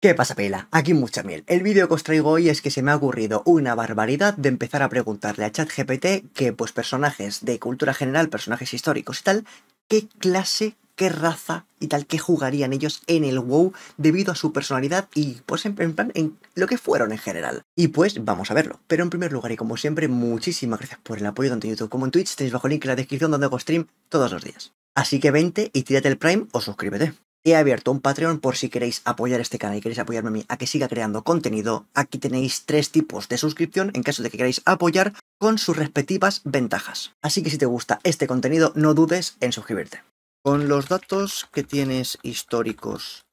¿Qué pasa, Pela? Aquí mucha miel. El vídeo que os traigo hoy es que se me ha ocurrido una barbaridad de empezar a preguntarle a ChatGPT que, pues, personajes de cultura general, personajes históricos y tal, qué clase, qué raza y tal, qué jugarían ellos en el WoW debido a su personalidad y, pues, en, plan, en lo que fueron en general. Y, pues, vamos a verlo. Pero en primer lugar, y como siempre, muchísimas gracias por el apoyo tanto en YouTube como en Twitch. Tenéis bajo el link en la descripción donde hago stream todos los días. Así que vente y tírate el Prime o suscríbete. He abierto un Patreon por si queréis apoyar este canal y queréis apoyarme a mí a que siga creando contenido. Aquí tenéis tres tipos de suscripción en caso de que queráis apoyar con sus respectivas ventajas. Así que si te gusta este contenido, no dudes en suscribirte. Con los datos que tienes históricos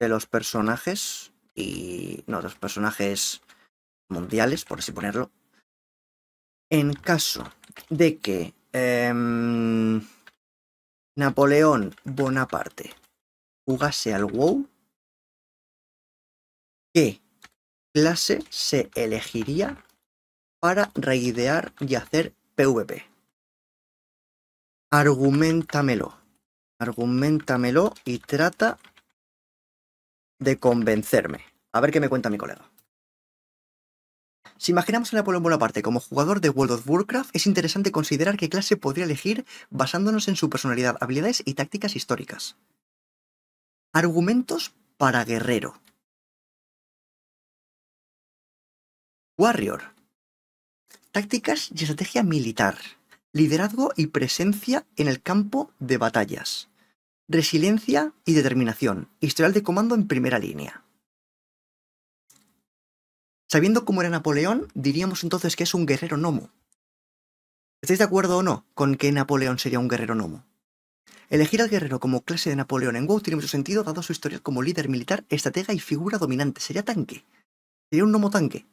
de los personajes y no, de los personajes mundiales, por así ponerlo, en caso de que em, Napoleón Bonaparte jugase al WoW, ¿qué clase se elegiría para reidear y hacer PvP? Argumentamelo. Argumentamelo y trata de convencerme. A ver qué me cuenta mi colega. Si imaginamos a la Bonaparte como jugador de World of Warcraft, es interesante considerar qué clase podría elegir basándonos en su personalidad, habilidades y tácticas históricas. Argumentos para guerrero. Warrior. Tácticas y estrategia militar. Liderazgo y presencia en el campo de batallas. Resiliencia y determinación. Historial de comando en primera línea. Sabiendo cómo era Napoleón, diríamos entonces que es un guerrero nomo. ¿Estáis de acuerdo o no con que Napoleón sería un guerrero nomo? Elegir al guerrero como clase de Napoleón en WoW tiene mucho sentido, dado su historia como líder militar, estratega y figura dominante. Sería tanque. Sería un nomo tanque.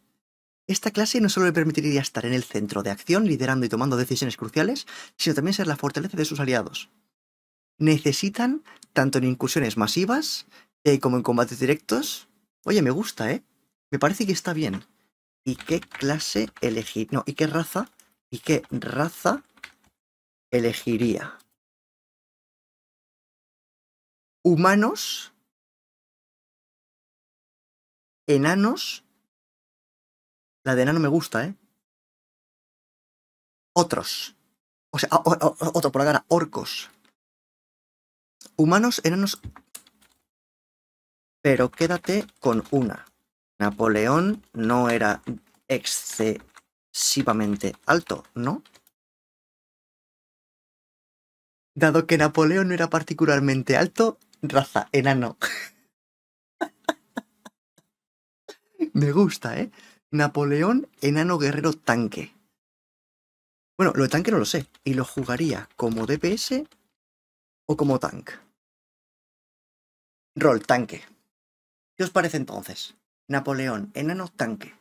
Esta clase no solo le permitiría estar en el centro de acción, liderando y tomando decisiones cruciales, sino también ser la fortaleza de sus aliados. Necesitan, tanto en incursiones masivas eh, como en combates directos. Oye, me gusta, ¿eh? Me parece que está bien. ¿Y qué clase elegir? No, ¿y qué raza? ¿Y qué raza elegiría? humanos, enanos, la de enano me gusta, ¿eh? Otros. O sea, otro por la cara, orcos. Humanos, enanos... Pero quédate con una. Napoleón no era excesivamente alto, ¿no? Dado que Napoleón no era particularmente alto, Raza, enano. Me gusta, ¿eh? Napoleón, enano guerrero tanque. Bueno, lo de tanque no lo sé. Y lo jugaría como DPS o como tank. Rol, tanque. ¿Qué os parece entonces? Napoleón, enano tanque.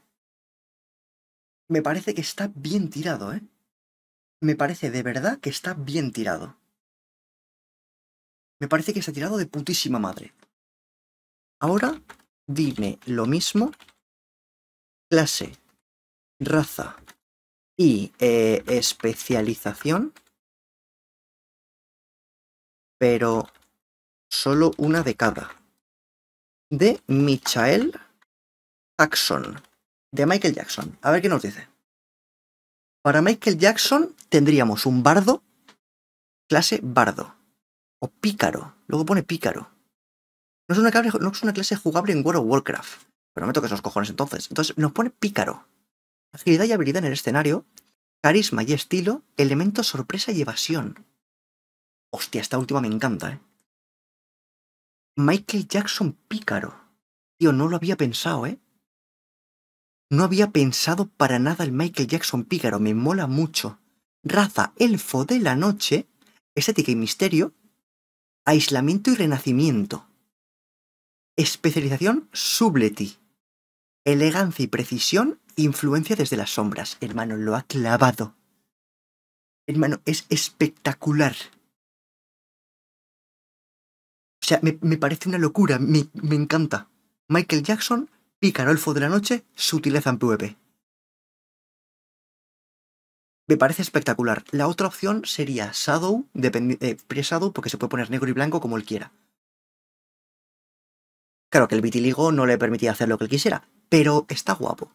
Me parece que está bien tirado, ¿eh? Me parece de verdad que está bien tirado me parece que se ha tirado de putísima madre. Ahora dime lo mismo. Clase, raza y eh, especialización. Pero solo una de cada. De Michael Jackson. De Michael Jackson. A ver qué nos dice. Para Michael Jackson tendríamos un bardo, clase bardo pícaro. Luego pone pícaro. No es, una clase, no es una clase jugable en World of Warcraft. Pero no me toques los cojones entonces. Entonces nos pone pícaro. Agilidad y habilidad en el escenario. Carisma y estilo. Elemento sorpresa y evasión. Hostia, esta última me encanta, ¿eh? Michael Jackson pícaro. Tío, no lo había pensado, ¿eh? No había pensado para nada el Michael Jackson pícaro, me mola mucho. Raza, elfo de la noche, estética y misterio, Aislamiento y renacimiento. Especialización subleti. Elegancia y precisión, influencia desde las sombras. Hermano, lo ha clavado. Hermano, es espectacular. O sea, me, parece una locura, me, me encanta. Michael Jackson, Pícaro Elfo de la Noche, Sutileza en PvP. Me parece espectacular. La otra opción sería Shadow, eh, porque se puede poner negro y blanco como él quiera. Claro que el vitiligo no le permitía hacer lo que él quisiera, pero está guapo.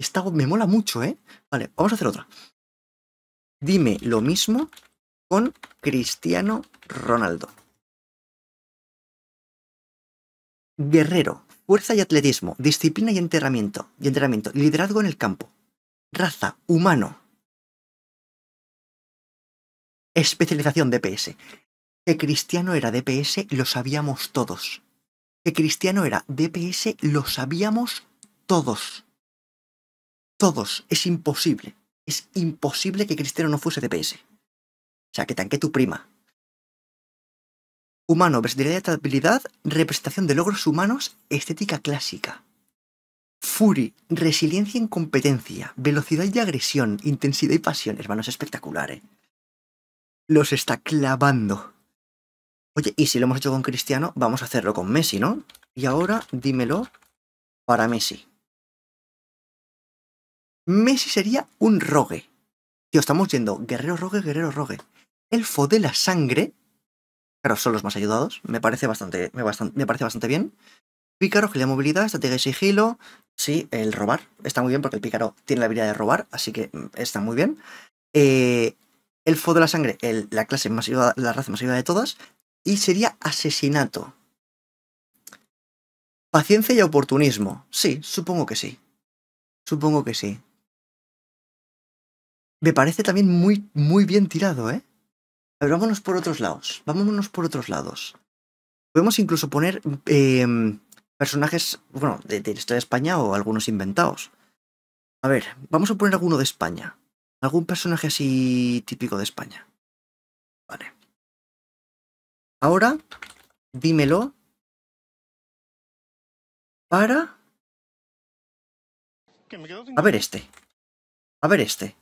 Está, me mola mucho, ¿eh? Vale, vamos a hacer otra. Dime lo mismo con Cristiano Ronaldo. Guerrero, fuerza y atletismo, disciplina y enterramiento, y enterramiento, liderazgo en el campo, raza, humano, Especialización DPS. Que Cristiano era DPS lo sabíamos todos. Que Cristiano era DPS lo sabíamos todos. Todos. Es imposible. Es imposible que Cristiano no fuese DPS. O sea, que tanque tu prima. Humano, versatilidad habilidad, representación de logros humanos, estética clásica. Fury, resiliencia en competencia velocidad y agresión, intensidad y pasión. Hermanos, espectaculares ¿eh? los está clavando. Oye, y si lo hemos hecho con Cristiano, vamos a hacerlo con Messi, ¿no? Y ahora dímelo para Messi. Messi sería un rogue. Tío, estamos yendo guerrero rogue, guerrero rogue. Elfo de la sangre. Claro, son los más ayudados. Me parece bastante, me, parece bastante bien. Pícaro, que la movilidad, estrategia y sigilo. Sí, el robar. Está muy bien porque el pícaro tiene la habilidad de robar, así que mm, está muy bien. Eh, el elfo de la sangre, la clase más iba, la raza más iba de todas, y sería asesinato. Paciencia y oportunismo. Sí, supongo que sí. Supongo que sí. Me parece también muy, muy bien tirado, ¿eh? A ver, vámonos por otros lados. Vámonos por otros lados. Podemos incluso poner em, personajes, bueno, de, de, de España o algunos inventados. A ver, vamos a poner alguno de España. Algún personaje así típico de España. Vale. Ahora, dímelo. Para... A ver este. A ver este.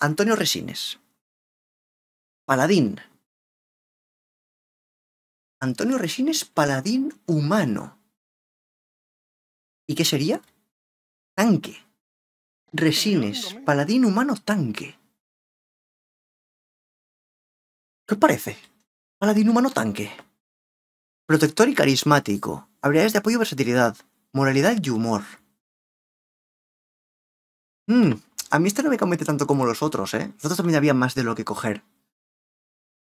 Antonio Resines. Paladín. Antonio Resines, paladín humano. ¿Y qué sería? Tanque. Resines, paladín humano tanque. ¿Qué os parece? Paladín humano tanque. Protector y carismático. Habilidades de apoyo y versatilidad. Moralidad y humor. Hmm, a mí este no me convence tanto como los otros, ¿eh? Los otros también había más de lo que coger.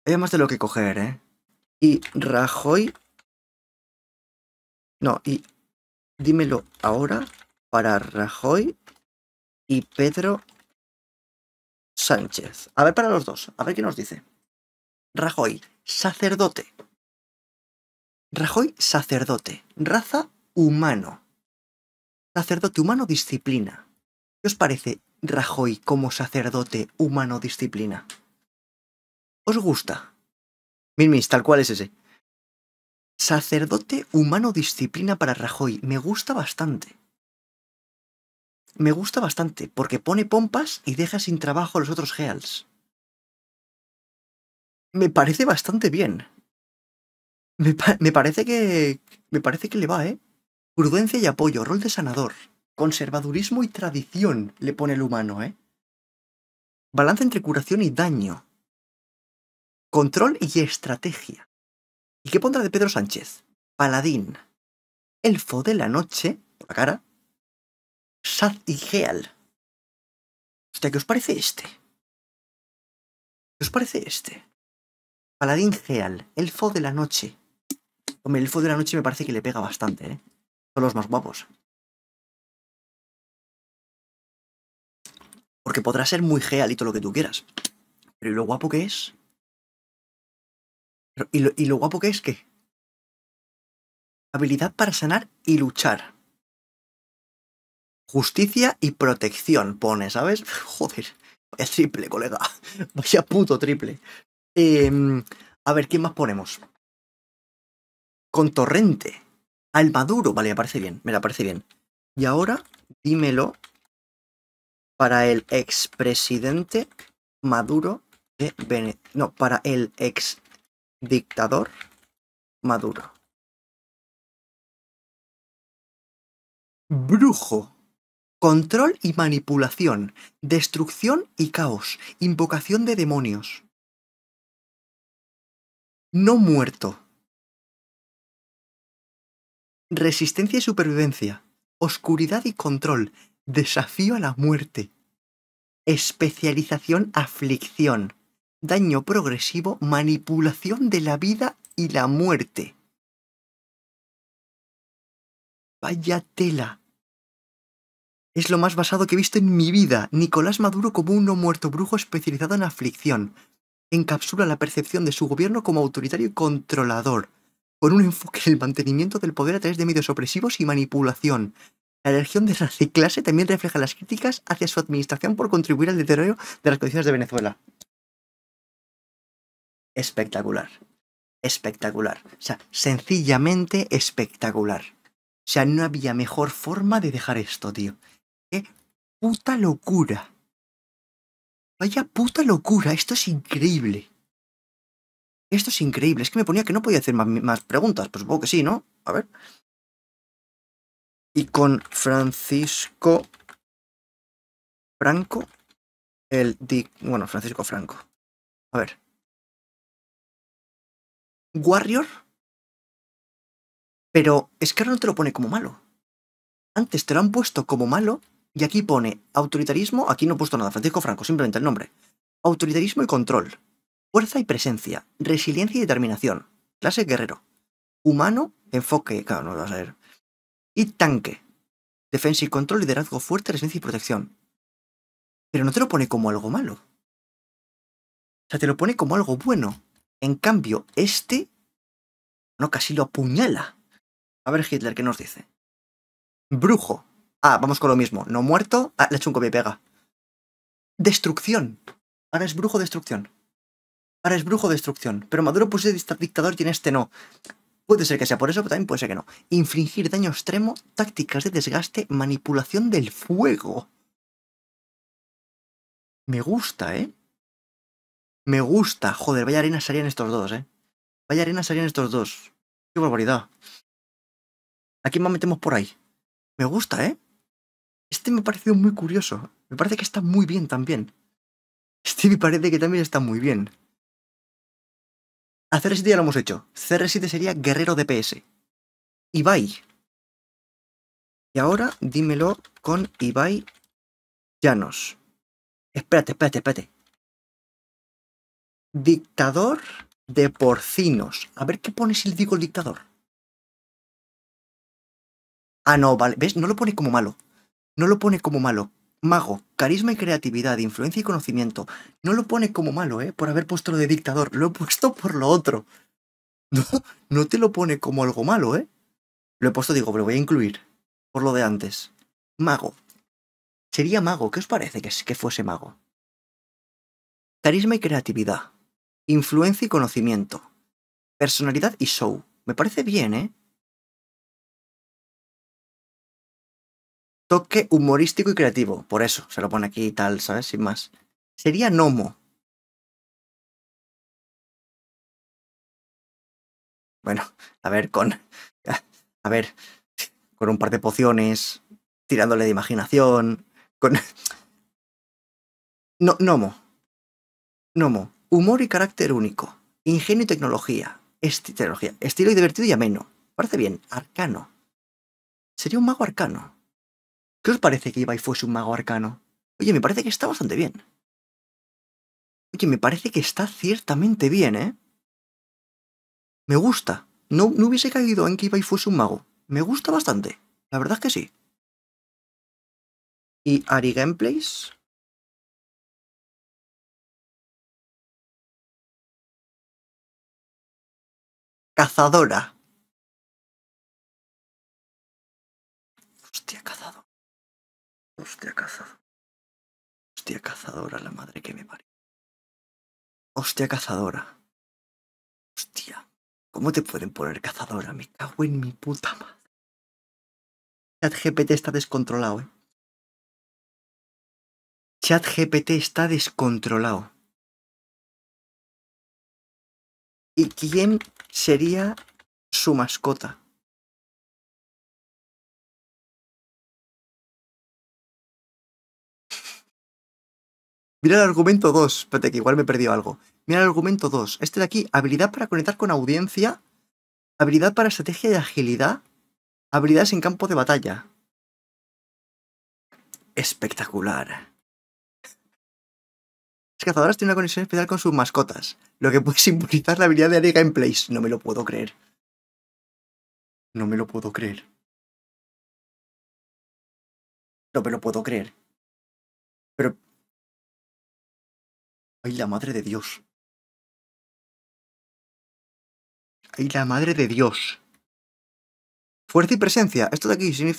Había más de lo que coger, ¿eh? Y Rajoy... No, y dímelo ahora para Rajoy y Pedro Sánchez. A ver para los dos, a ver qué nos dice. Rajoy, sacerdote. Rajoy, sacerdote. Raza, humano. Sacerdote, humano, disciplina. ¿Qué os parece Rajoy como sacerdote, humano, disciplina? ¿Os gusta? Mirmis, tal cual es ese. Sacerdote, humano, disciplina para Rajoy. Me gusta bastante me gusta bastante, porque pone pompas y deja sin trabajo a los otros Heals. Me parece bastante bien. Me, parece que. Me parece que le va, ¿eh? Prudencia y apoyo, rol de sanador. Conservadurismo y tradición le pone el humano, ¿eh? Balance entre curación y daño. Control y estrategia. ¿Y qué pondrá de Pedro Sánchez? Paladín. Elfo de la noche, por la cara. Sad y Geal. Hostia, ¿qué os parece este? ¿Qué os parece este? Paladín Geal, Elfo de la Noche. Hombre, el Elfo de la Noche me parece que le pega bastante, ¿eh? Son los más guapos. Porque podrá ser muy geal y todo lo que tú quieras. Pero ¿y lo guapo que es? ¿Y lo, y lo guapo que es qué? Habilidad para sanar y luchar. Justicia y protección pone, ¿sabes? Joder, es triple, colega. Vaya puto triple. Em, a ver, ¿quién más ponemos? Con Torrente. Al Maduro. Vale, me parece bien, me la parece bien. Y ahora, dímelo para el expresidente Maduro de Venezuela. No, para el ex dictador Maduro. Brujo. Control y manipulación, destrucción y caos, invocación de demonios. No muerto. Resistencia y supervivencia, oscuridad y control, desafío a la muerte. Especialización, aflicción, daño progresivo, manipulación de la vida y la muerte. Vaya tela. Es lo más basado que he visto en mi vida. Nicolás Maduro como un no muerto brujo especializado en aflicción. Encapsula la percepción de su gobierno como autoritario y controlador, con un enfoque en el mantenimiento del poder a través de medios opresivos y manipulación. La elección de la clase también refleja las críticas hacia su administración por contribuir al deterioro de las condiciones de Venezuela. Espectacular. Espectacular. O sea, sencillamente espectacular. O sea, no había mejor forma de dejar esto, tío puta locura! Vaya puta locura, esto es increíble. Esto es increíble. Es que me ponía que no podía hacer más, preguntas. Pues supongo que sí, ¿no? A ver. Y con Francisco Franco. El Bueno, Francisco Franco. A ver. Warrior. Pero es que ahora no te lo pone como malo. Antes te lo han puesto como malo y aquí pone autoritarismo, aquí no he puesto nada, Francisco Franco, simplemente el nombre. Autoritarismo y control. Fuerza y presencia. Resiliencia y determinación. Clase guerrero. Humano, enfoque, claro, no lo vas a ver. Y tanque. Defensa y control, liderazgo fuerte, resiliencia y protección. Pero no te lo pone como algo malo. O sea, te lo pone como algo bueno. En cambio, este, no, casi lo apuñala. A ver Hitler, ¿qué nos dice? Brujo, Ah, vamos con lo mismo. No muerto. Ah, le he hecho un copia pega. Destrucción. Ahora es brujo destrucción. Ahora es brujo destrucción. Pero Maduro puso dictador y en este no. Puede ser que sea por eso, pero también puede ser que no. Infligir daño extremo, tácticas de desgaste, manipulación del fuego. Me gusta, ¿eh? Me gusta. Joder, vaya arena salían estos dos, ¿eh? Vaya arena salían estos dos. Qué barbaridad. ¿A quién más metemos por ahí? Me gusta, ¿eh? Este me ha parecido muy curioso. Me parece que está muy bien también. Este me parece que también está muy bien. A CR7 ya lo hemos hecho. CR7 sería guerrero DPS. Ibai. Y ahora dímelo con Ibai Llanos. Espérate, espérate, espérate. Dictador de porcinos. A ver qué pone si le digo dictador. Ah, no, vale. ¿Ves? No lo pone como malo no lo pone como malo. Mago, carisma y creatividad, influencia y conocimiento. No lo pone como malo, ¿eh? Por haber puesto lo de dictador. Lo he puesto por lo otro. No, no te lo pone como algo malo, ¿eh? Lo he puesto, digo, lo voy a incluir. Por lo de antes. Mago. Sería mago. ¿Qué os parece que, que fuese mago? Carisma y creatividad. Influencia y conocimiento. Personalidad y show. Me parece bien, ¿eh? toque humorístico y creativo. Por eso se lo pone aquí y tal, ¿sabes? Sin más. Sería Nomo. Bueno, a ver, con. A ver, con un par de pociones, tirándole de imaginación, con. No, Nomo. Nomo. Humor y carácter único. Ingenio y tecnología. tecnología. Estilo y divertido y ameno. Parece bien. Arcano. Sería un mago arcano. ¿Qué os parece que Ibai fuese un mago arcano? Oye, me parece que está bastante bien. Oye, me parece que está ciertamente bien, ¿eh? Me gusta. No, no hubiese caído en que Ibai fuese un mago. Me gusta bastante. La verdad es que sí. ¿Y Ari Gameplays? Cazadora. Hostia, cazadora. Hostia cazadora. Hostia cazadora, la madre que me parió. Hostia cazadora. Hostia. ¿Cómo te pueden poner cazadora? Me cago en mi puta madre. GPT está descontrolado, ¿eh? GPT está descontrolado. ¿Y quién sería su mascota? Mira el argumento 2. Espérate, que igual me he perdido algo. Mira el argumento 2. Este de aquí, habilidad para conectar con audiencia, habilidad para estrategia y agilidad, habilidades en campo de batalla. Espectacular. Las cazadoras tienen una conexión especial con sus mascotas, lo que puede simbolizar la habilidad de en place, No me lo puedo creer. No me lo puedo creer. No me lo puedo creer. Pero, ¡Ay, la madre de Dios! ¡Ay, la madre de Dios! Fuerza y presencia. Esto de aquí Me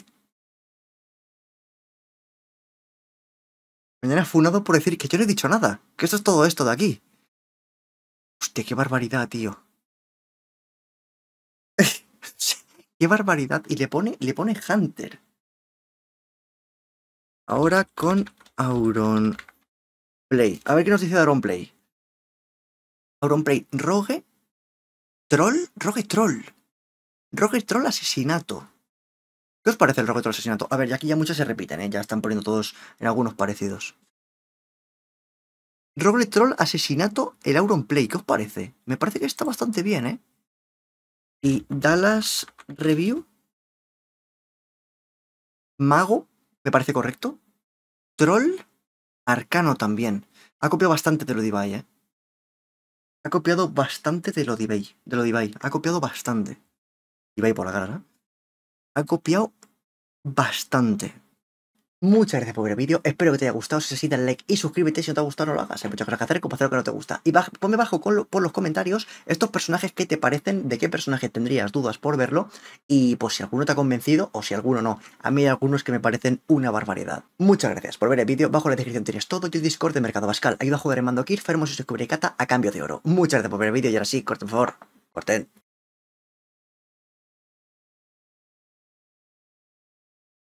Mañana afunado por decir que yo no he dicho nada. Que esto es todo esto de aquí. Hostia, qué barbaridad, tío. qué barbaridad. Y le pone, le pone Hunter. Ahora con Auron Play. A ver qué nos dice Auronplay. Play, Rogue. Troll. Rogue Troll. Rogue Troll Asesinato. ¿Qué os parece el Rogue Troll Asesinato? A ver, ya aquí ya muchas se repiten, ¿eh? ya están poniendo todos en algunos parecidos. Rogue Troll Asesinato, el Play, ¿Qué os parece? Me parece que está bastante bien, ¿eh? Y Dallas Review. Mago, me parece correcto. Troll, Arcano también. Ha copiado bastante de lo Divay, ¿eh? Ha copiado bastante de lo Divay. De lo Ha copiado bastante. Divay por la cara, ¿eh? Ha copiado bastante. Muchas gracias por ver el vídeo, espero que te haya gustado, si es así dale like y suscríbete, si no te ha gustado no lo hagas, hay muchas cosas que hacer, como lo que no te gusta. Y ponme bajo por los comentarios estos personajes que te parecen, de qué personaje tendrías dudas por verlo, y pues si alguno te ha convencido o si alguno no. A mí hay algunos que me parecen una barbaridad. Muchas gracias por ver el vídeo, bajo la descripción tienes todo, tu Discord de Mercado Vascal. ayuda a jugar en mando Kirf, Fermos y Cata a cambio de oro. Muchas gracias por ver el vídeo y ahora sí, corten por favor, corten.